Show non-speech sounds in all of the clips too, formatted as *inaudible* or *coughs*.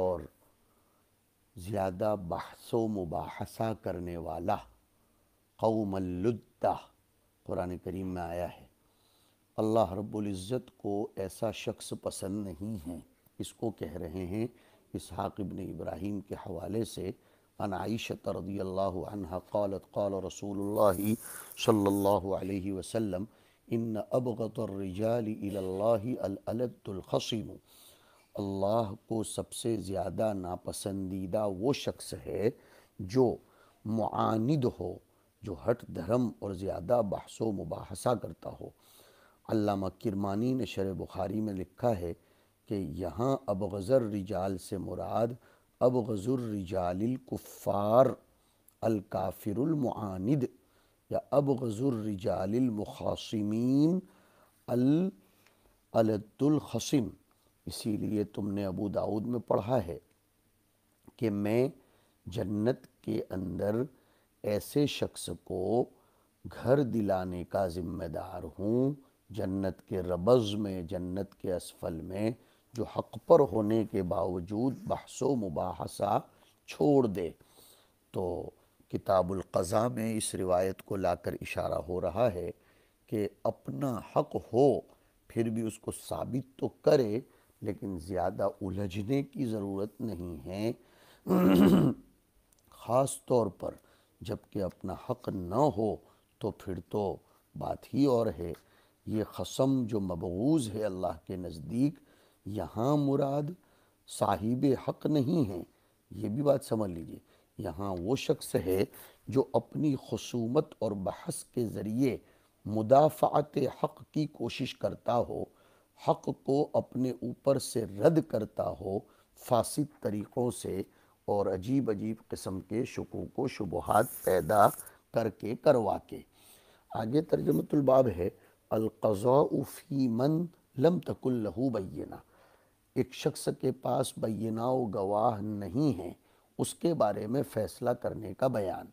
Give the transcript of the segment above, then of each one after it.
और ज़्यादा बहसो मुबाहसा करने वाला कौमलुद्दा कुरान करीम में आया है अल्लाह रब्ज़त को ऐसा शख्स पसंद नहीं है इसको कह रहे हैं इसहाक़ इबन इब्राहिम के हवाले से अनाइशत रदी अल्लाह कौल रसूल सल्ला वसम इन अबतर रिजाली अल अल्लाह को सबसे ज़्यादा नापसंदीदा वो शख्स है जो मानद हो जो हट धर्म और ज़्यादा बहसो मुबासा करता हो अल्लामा किरमानी ने शर बुखारी में लिखा है कि यहाँ अब गज़र रिजाल से मुराद अब गज़ुर रिजालकुफ़ार अलकाफिरमानद या अब गज़ुर रिजालमखासमीन अलतुलखसिम इसीलिए तुमने अबू दाऊद में पढ़ा है कि मैं जन्नत के अंदर ऐसे शख्स को घर दिलाने का ज़िम्मेदार हूँ जन्नत के रबज़ में जन्नत के असफल में जो हक पर होने के बावजूद बहसो मुबासा छोड़ दे तो किताबुल्क़ा में इस रिवायत को लाकर इशारा हो रहा है कि अपना हक हो फिर भी उसको साबित तो करे लेकिन ज़्यादा उलझने की ज़रूरत नहीं है *clears throat* ख़ास तौर पर जबकि अपना हक न हो तो फिर तो बात ही और है ये खसम जो मबूज़ है अल्लाह के नज़दीक यहाँ मुराद साहिब हक नहीं है ये भी बात समझ लीजिए यहाँ वो शख्स है जो अपनी खसूमत और बहस के ज़रिए मुदाफ़ात हक़ की कोशिश करता हो हक को अपने ऊपर से रद्द करता हो फासिद तरीक़ों से और अजीब अजीब किस्म के शकों को शुबहत पैदा करके करवा के आगे तर्जमतुलबाब है अलकज़ाफ़ी मन लम तकुल्लहू बैना एक शख्स के पास बैना व गवाह नहीं है उसके बारे में फ़ैसला करने का बयान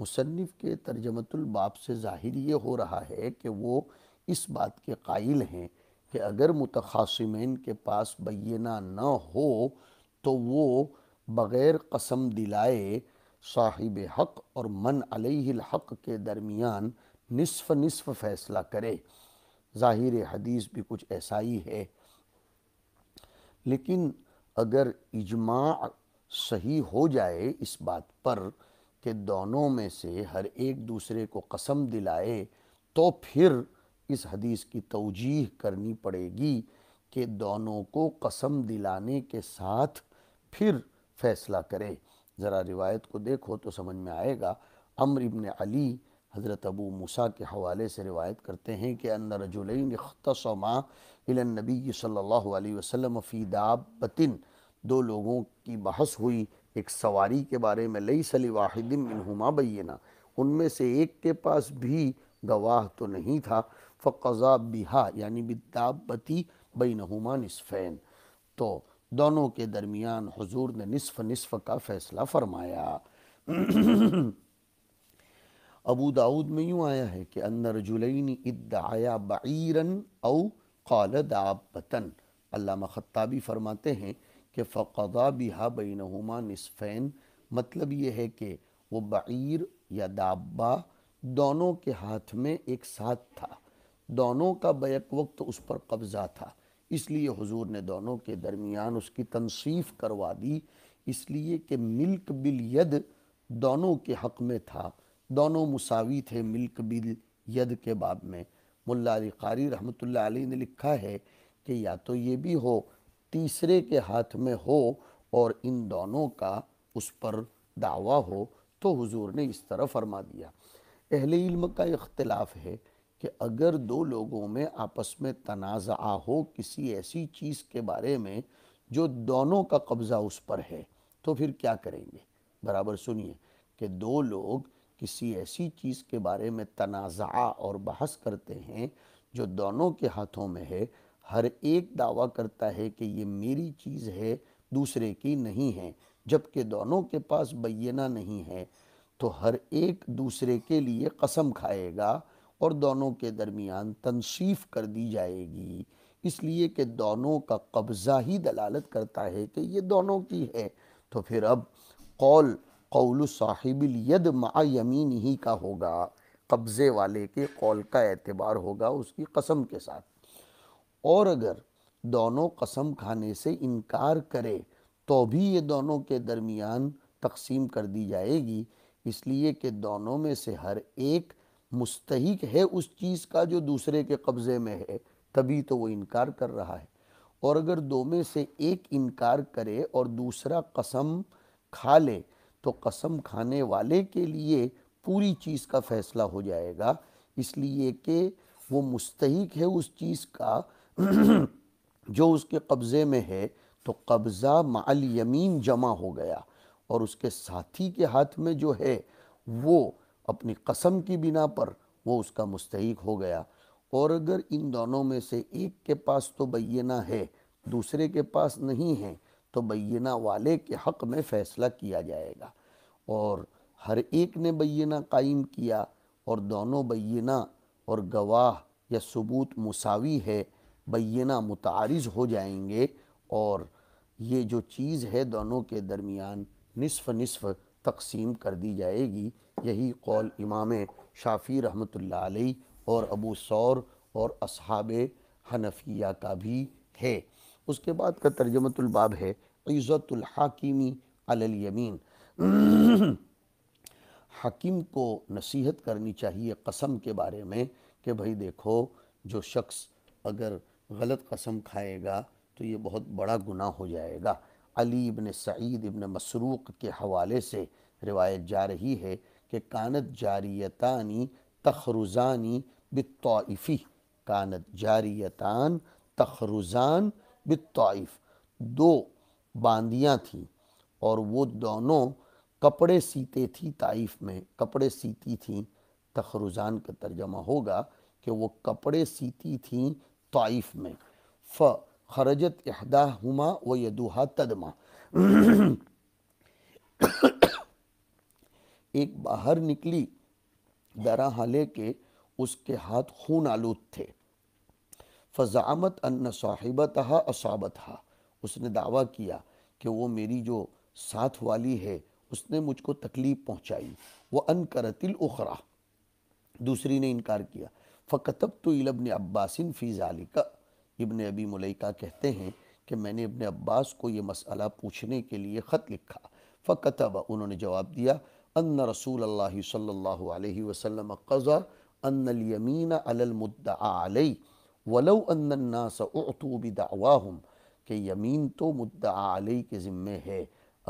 मुसनफ़ के तर्जमतुलबाब से ज़ाहिर ये हो रहा है कि वो इस बात के कायल हैं कि अगर मुतखासमैन के पास बैना न हो तो वो बग़ैर कसम दिलाए साहिब हक़ और मन हक़ के दरमियान नसफ़ नसफ़ फ़ैसला करे ज़ाहिर हदीस भी कुछ ऐसा ही है लेकिन अगर इजमा सही हो जाए इस बात पर कि दोनों में से हर एक दूसरे को कसम दिलाए तो फिर इस हदीस की तोजीह करनी पड़ेगी कि दोनों को कसम दिलाने के साथ फिर फैसला करें ज़रा रिवायत को देखो तो समझ में आएगा अमर इबन अली हज़रत अबू मूसा के हवाले से रिवायत करते हैं कि अन रजुलिन अख्तसमा नबी सल्लल्लाहु अलैहि वसल्लम फ़ी दाबतिन दो लोगों की बहस हुई एक सवारी के बारे में लई सली वाहिदिन हुमा बैना उनमें से एक के पास भी गवाह तो नहीं था फ़ज़ा बिहा यानी बिदाबती नहुमा नसफ़ैन तो दोनों के दरमियान हजूर ने नसफ़ नसफ़ का फ़ैसला फरमाया अबू दाऊद में यूँ आया है कि अंदर जुलैनी इद्दाया बरन औ कल दाबतन अल्लामा ख़त्ताबी फरमाते हैं कि फ़ज़ा बिहा नहुमा नसफ़ैन मतलब ये है कि वो बीर या दाबा दोनों के हाथ में एक साथ था दोनों का बैक वक्त उस पर कब्ज़ा था इसलिए हुजूर ने दोनों के दरमियान उसकी तनसीफ़ करवा दी इसलिए कि मिल्क बिल यद दोनों के हक़ में था दोनों मुसावी थे मिल्क बिल यद के बाब में मुल्ला अली कारी ने लिखा है कि या तो ये भी हो तीसरे के हाथ में हो और इन दोनों का उस पर दावा हो तो हुजूर ने इस तरह फरमा दिया अहल इल्म का इख्तलाफ है कि अगर दो लोगों में आपस में तनाज़ा हो किसी ऐसी चीज़ के बारे में जो दोनों का कब्ज़ा उस पर है तो फिर क्या करेंगे बराबर सुनिए कि दो लोग किसी ऐसी चीज़ के बारे में तनाज़ा और बहस करते हैं जो दोनों के हाथों में है हर एक दावा करता है कि ये मेरी चीज़ है दूसरे की नहीं है जबकि दोनों के पास बैना नहीं है तो हर एक दूसरे के लिए कसम खाएगा और दोनों के दरमियान तनसीफ़ कर दी जाएगी इसलिए कि दोनों का कब्ज़ा ही दलालत करता है कि ये दोनों की है तो फिर अब कौल कौल साहिबिल मा यमीन ही का होगा कब्ज़े वाले के कौल का एतबार होगा उसकी कसम के साथ और अगर दोनों कसम खाने से इनकार करे तो भी ये दोनों के दरमियान तकसीम कर दी जाएगी इसलिए कि दोनों में से हर एक मुस्तक है उस चीज़ का जो दूसरे के कब्ज़े में है तभी तो वो इनकार कर रहा है और अगर दो में से एक इनकार करे और दूसरा कसम खा ले तो कसम खाने वाले के लिए पूरी चीज़ का फ़ैसला हो जाएगा इसलिए कि वो मुस्तक है उस चीज़ का *clears throat* जो उसके कब्ज़े में है तो कब्ज़ा माल यमीन जमा हो गया और उसके साथी के हाथ में जो है वो अपनी कसम की बिना पर वो उसका मुस्तक हो गया और अगर इन दोनों में से एक के पास तो बैना है दूसरे के पास नहीं है तो बैना वाले के हक़ में फ़ैसला किया जाएगा और हर एक ने बैना कायम किया और दोनों बैना और गवाह या सबूत मुसावी है बैना मुतारज़ हो जाएंगे और ये जो चीज़ है दोनों के दरमियान निसफ़ निसफ़ तकसीम कर दी जाएगी यही कौल इमाम शाफ़ी रहमत आलही और अबू सौर और अब हनफिया का भी है उसके बाद का तर्जमतुलबाब है इज़तुल्हाकिमी *clears throat* हकीम को नसीहत करनी चाहिए कसम के बारे में कि भाई देखो जो शख्स अगर गलत कसम खाएगा तो ये बहुत बड़ा गुनाह हो जाएगा अली इबन सईद इबन मसरूक़ के हवाले से रिवायत जा रही है कि कानत जारियतानी तखरुज़ानी बितफ़ी कानत जारियतान तखरुज़ान बितफ़ दो बांदियाँ थीं और वो दोनों कपड़े सीते थी ताइफ में कपड़े सीती थीं तखरुज़ान का तर्जमा होगा कि वो कपड़े सीती थीं ताइफ में फ़ खरजत इहदा हुमा व यदुहा तदमा एक बाहर निकली दरा हाले के उसके हाथ खून आलूद थे फजामत अन्न साहिबत असाबत उसने दावा किया कि वो मेरी जो साथ वाली है उसने मुझको तकलीफ़ पहुंचाई वो अन करतिल उखरा दूसरी ने इनकार किया फ़कतब तो इलबन अब्बासिन फ़ीज़ालिका इबन अबी मलिका कहते हैं कि मैंने अपने अब्बास को ये मसला पूछने के लिए ख़त लिखा फ़कतब उन्होंने जवाब दिया अन रसूल अल्लाह सल्लल्लाहु अलैहि वसल्लम कज़ा अन्नमीन अलमुद्दा अलई वलो अन्नासतूब दावाहम कि यमीन तो मुद्दा अलई के ज़िम्मे है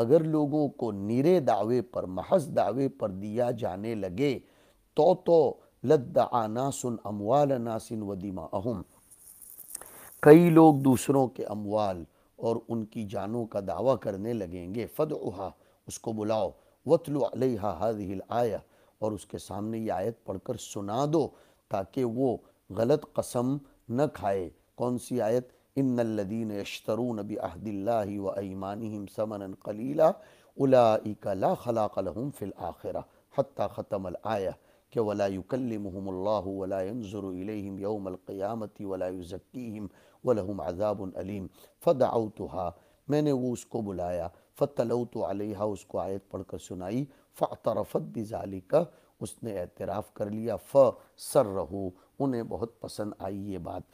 अगर लोगों को निरे दावे पर महज दावे पर दिया जाने लगे तो तो लद्दा आना सुन अमवाल नासिन वदीमा अहम कई लोग दूसरों के अमवाल और उनकी जानों का दावा करने लगेंगे फ़द उसको बुलाओ वतल हादिल आया और उसके सामने ये आयत पढ़कर सुना दो ताकि वो गलत कसम न खाए कौन सी आयत इन लदीन यशतरून अबी अहदिल्ला व ईमान समन कलीला उला खलाकलहम फ़िल आखिरा हती ख़तमल आया कि वला युकलमहमल्ला वलाजुर यौमल क़ियामती वलाज़क्कीम वलहुम आज़ाब अलीम फ़दाऊ मैंने वो उसको बुलाया फ़तलऊ तो उसको आयत पढ़कर सुनाई फ़तरफ़त बिजाली उसने एतराफ़ कर लिया फ़ सर रहो उन्हें बहुत पसंद आई ये बात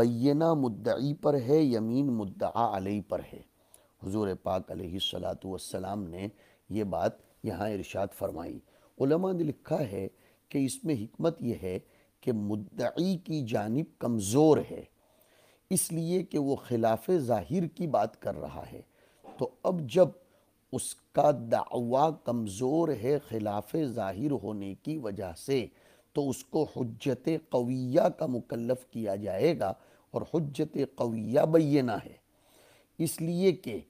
बैना मुद्दई पर है यमीन मुद्दा अलई पर है हजूर पाक सलाम ने यह बात यहाँ इरशाद फरमाई उलमा ने लिखा है कि इसमें हमत यह है कि मुद्दी की जानब कमज़ोर है इसलिए कि वो खिलाफ ज़ाहिर की बात कर रहा है तो अब जब उसका दावा कमज़ोर है खिलाफ ज़ाहिर होने की वजह से तो उसको हजत कविया का मुकलफ किया जाएगा और हजत कविया बैना है इसलिए कि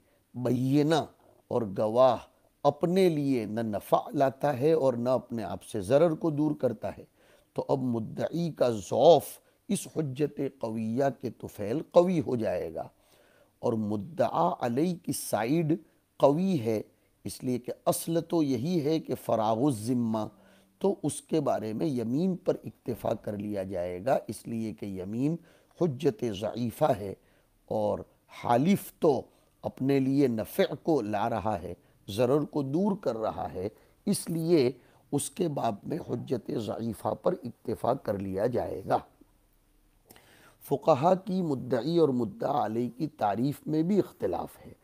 बैना और गवाह अपने लिए न नफ़ा लाता है और न अपने आप से ज़रर को दूर करता है तो अब मुद्दई का ज़ौफ़ इस हजत कविया के तुफ़ैल कवी हो जाएगा और मुद्दा अलई की साइड कवी है इसलिए कि असल तो यही है कि फ़राग़ुज़िम्मा तो उसके बारे में यमीन पर इतफ़ा कर लिया जाएगा इसलिए कि यमीन हजत ज़ीफ़ा है और हालिफ तो अपने लिए नफ़े को ला रहा है ज़रूर को दूर कर रहा है इसलिए उसके बाद में हजत ज़ीफ़ा पर इतफ़ा कर लिया जाएगा फ़ुकहा की मुद्दई और मुद्दा आलि की तारीफ़ में भी इख्तलाफ है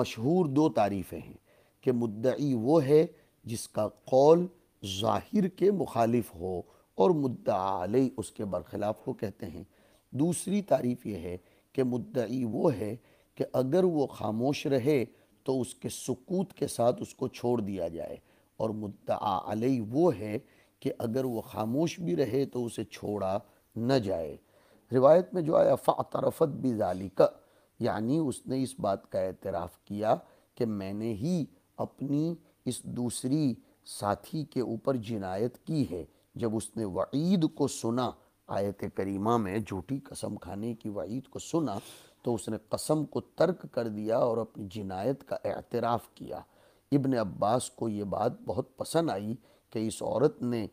मशहूर दो तारीफ़ें हैं कि मुद्दई वो है जिसका कौल ज़ाहिर के मुखालिफ हो और मुद्दा आलि उसके बरखिलाफ को कहते हैं दूसरी तारीफ़ यह है कि मुद्दई वो है कि अगर वो खामोश रहे तो उसके सकूत के साथ उसको छोड़ दिया जाए और मुद्दा अलई वो है कि अगर वो खामोश भी रहे तो उसे छोड़ा न जाए रिवायत में जो आया फ़ातरफत भी जालिका यानी उसने इस बात का एतराफ़ किया कि मैंने ही अपनी इस दूसरी साथी के ऊपर जिनायत की है जब उसने वईद को सुना आयत करीमा में झूठी कसम खाने की वईद को सुना तो उसने कसम को तर्क कर दिया और अपनी जिनायत का एतराफ़ किया इब्ने अब्बास को ये बात बहुत पसंद आई कि इस औरत ने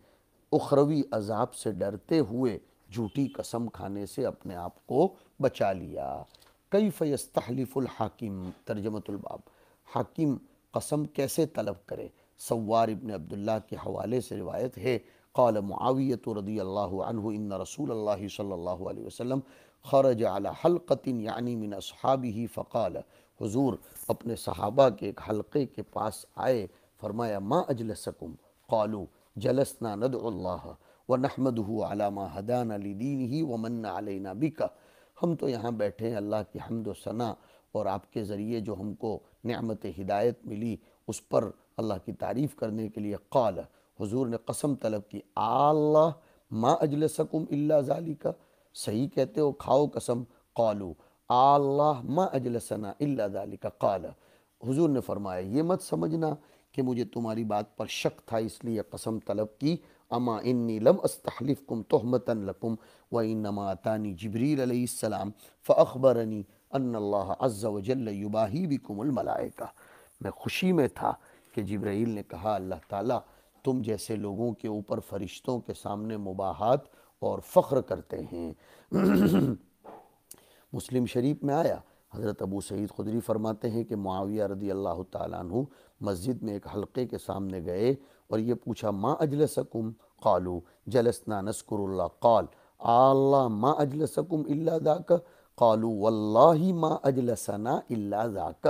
उखरवी अजाब से डरते हुए झूठी कसम खाने से अपने आप को बचा लिया कई फ़यस्तहलिफुल हाकिम तर्जमतुलबाब हाकिम कसम कैसे तलब करे सवार इबन अब्दुल्ला के हवाले से रिवायत है कौल मुआवियत रदी अल्लाह इन रसूल अल्लाह सल्ला वसम खरज अला हलकतिन यानी मिन असहाबी फ़काल हुजूर अपने सहाबा के एक हलक़े के पास आए फरमाया माँ सकुम कौलू जलसना नद व नहमद हुआ हदान अली दीन ही व मन्ना अलना बिका हम तो यहाँ बैठे हैं अल्लाह की हमद सना और आपके ज़रिए जो हमको नमत हिदायत मिली उस पर अल्लाह की तारीफ़ करने के लिए कॉल हजूर ने कसम तलब की आल्ला माँ अजलसकुम अल्ला का सही कहते हो खाओ कसम कॉलू आल्लाह मजलसना का काला हुजूर ने फरमाया ये मत समझना कि मुझे तुम्हारी बात पर शक था इसलिए कसम तलब की अमा इन्नी लम अस्तहलिफ कुम तहमतन लकुम व इनमातानी जबरीसम फ़बरनी अल्लाह अज़्ज़ा युबाही भी कुमल मलाइका मैं खुशी में था कि जब्राइल ने कहा अल्लाह ताला तुम जैसे लोगों के ऊपर फरिश्तों के सामने मुबाहत और फ़ख्र करते हैं मुस्लिम शरीफ में आया हज़रत अबू सईद खुदरी फरमाते हैं कि मुआविया रदी अल्लाह तु मस्जिद में एक हल्के के सामने गए और ये पूछा माँ अजल सकुम कालू जलसना नस्कुरल्ला काल आल्ला माँ अजलसकुम इल्ला दाक कालू वल्ला माँ अजलसना इल्ला दाक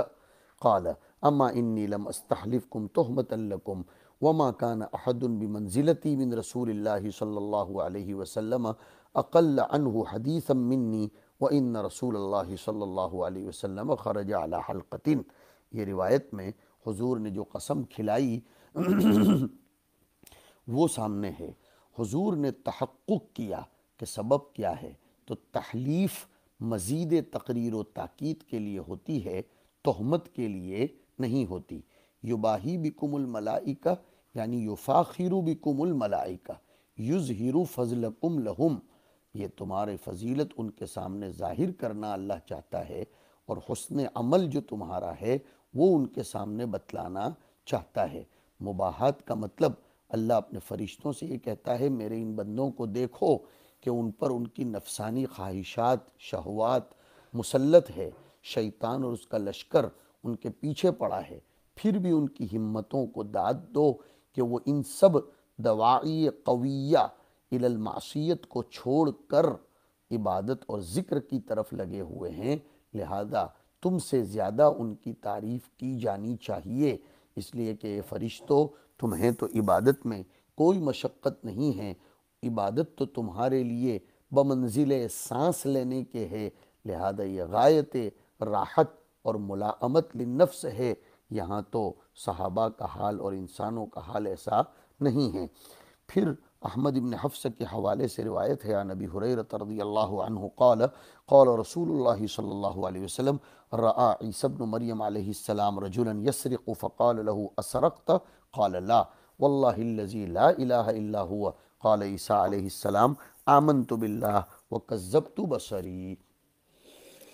काल अम्मा इन्नी लम अस्तहलिफ़कुम तोहमतल्लकुम वमा कान अहदुन मंजिलती बिन रसूल सल्ला वसलम अकल अनहु हदीसम मिन्नी व इन रसूल सल्लल्लाहु अलैहि वसल्लम खरज अला हलकतिन ये रिवायत में हुजूर ने जो कसम खिलाई *clears throat* वो सामने है हुजूर ने तहक़ किया कि सबब क्या है तो तहलीफ़ मज़ीद तकरीर व ताक़द के लिए होती है तहमत के लिए नहीं होती युबाही बिकुमुल मलाइका यानी युफ़ाखिरु बिकुमुल मलाइका युज़ हिरु फजलकुम लहुम ये तुम्हारे फजीलत उनके सामने ज़ाहिर करना अल्लाह चाहता है और हसन अमल जो तुम्हारा है वो उनके सामने बतलाना चाहता है मुबाहत का मतलब अल्लाह अपने फ़रिश्तों से ये कहता है मेरे इन बंदों को देखो कि उन पर उनकी नफसानी ख्वाहिशात शहवात मुसलत है शैतान और उसका लश्कर उनके पीछे पड़ा है फिर भी उनकी हिम्मतों को दाद दो कि वो इन सब दवाई कविया इलल को छोड़ कर इबादत और ज़िक्र की तरफ लगे हुए हैं लिहाजा तुमसे ज़्यादा उनकी तारीफ़ की जानी चाहिए इसलिए कि फ़रिश्तों तुम्हें तो इबादत में कोई मशक्क़त नहीं है इबादत तो तुम्हारे लिए बमंजिल सांस लेने के है लिहाजा ये गायत राहत और मुलामत नफ्स है यहाँ तो सहाबा का हाल और इंसानों का हाल ऐसा नहीं है फिर अहमद इबन हफ्स के हवाले से रिवायत है नबी हुरैरत रदी अल्लाह कौल कौल रसूल सल्लल्लाहु अलैहि वसल्लम रआ ईसबन मरियम सलाम रजुलन यसरिक फ़क़ाल लहू असरक्त कौल ला वल्लाजी ला इला हुआ कौल ईसा अलैहिस्सलाम आमन तो बिल्ला व कज़ब तो बसरी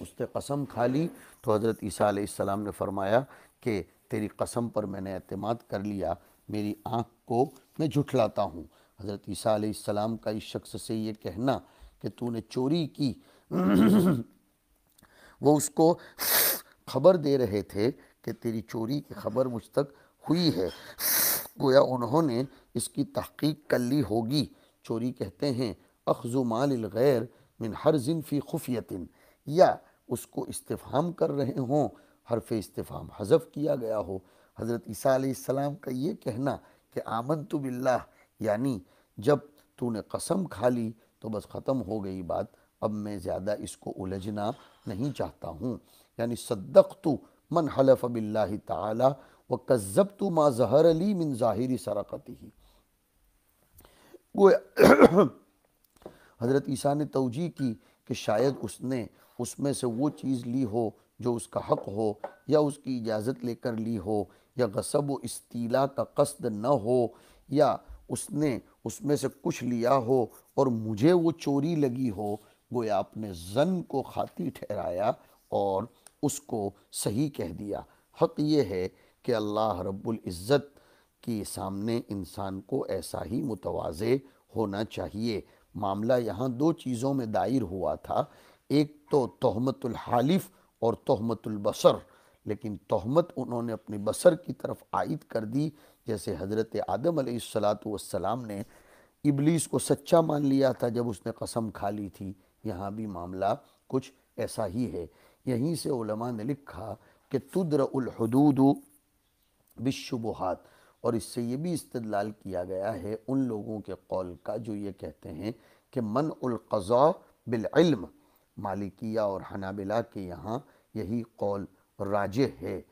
उसने कसम खा ली तो हज़रत ईसा सलाम ने फरमाया कि तेरी कसम पर मैंने अतमाद कर लिया मेरी आँख को मैं झुठलाता हूँ हज़रत ईसा का इस शख्स से ये कहना कि तूने चोरी की *clears throat* वो उसको खबर दे रहे थे कि तेरी चोरी की खबर मुझ तक हुई है गोया उन्होंने इसकी तहकीक कर ली होगी चोरी कहते हैं अखजु माल गैर मिन हर जिन फ़ी खुफियतिन या उसको इस्तेफ़ाम कर रहे हों हरफ इस्तेफ़ाम हज़फ किया गया हो हज़रत ईसा का ये कहना कि आमन तो बिल्ला यानी जब तूने कसम खा ली तो बस ख़त्म हो गई बात अब मैं ज़्यादा इसको उलझना नहीं चाहता हूँ यानी सद्दक तो मन हलफ बिल्ला तला व कज़ब तो माँ जहर अली मिन ज़ाहिरी सराकती ही *coughs* हज़रत ईसा ने तोजी की कि शायद उसने उसमें से वो चीज़ ली हो जो उसका हक हो या उसकी इजाज़त लेकर ली हो या गसब व इस्तीला का कसद न हो या उसने उसमें से कुछ लिया हो और मुझे वो चोरी लगी हो गोया अपने जन को खाती ठहराया और उसको सही कह दिया हक ये है कि अल्लाह रब्बुल इज़्ज़त के सामने इंसान को ऐसा ही मुतवाज़े होना चाहिए मामला यहाँ दो चीज़ों में दायर हुआ था एक तो तहमतुल हालिफ और तहमतुल बसर लेकिन तहमत उन्होंने अपनी बसर की तरफ आयद कर दी जैसे हज़रत आदम सलाम ने इबलीस को सच्चा मान लिया था जब उसने कसम खा ली थी यहाँ भी मामला कुछ ऐसा ही है यहीं से उलमा ने लिखा कि उलहदूद बिशुबहत और इससे ये भी इस्तलाल किया गया है उन लोगों के कौल का जो ये कहते हैं कि मन उलकज़ा बिलम मालिकिया और हनाबिला के यहाँ यही कौल राज है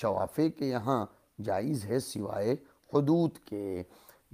शवाफ़े के यहाँ जायज़ है सिवाय हदूद के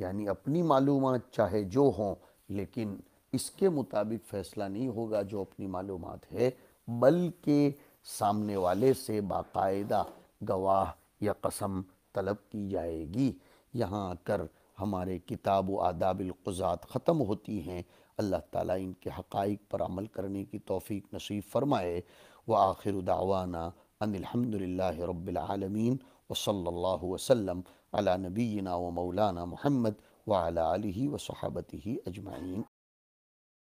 यानी अपनी मालूम चाहे जो हों लेकिन इसके मुताबिक फ़ैसला नहीं होगा जो अपनी मालूम है बल्कि सामने वाले से बाकायदा गवाह या कसम तलब की जाएगी यहाँ आकर हमारे किताब व आदाबिलकुज़ात ख़त्म होती हैं अल्लाह ताला इनके हक़ाइक पर अमल करने की तोफ़ी नसीब फ़रमाए व आखिर दावाना अनिलहमदिल्ला रबालमीन وصلى الله وسلم على نبينا ومولانا محمد وعلى آله وصحابته أجمعين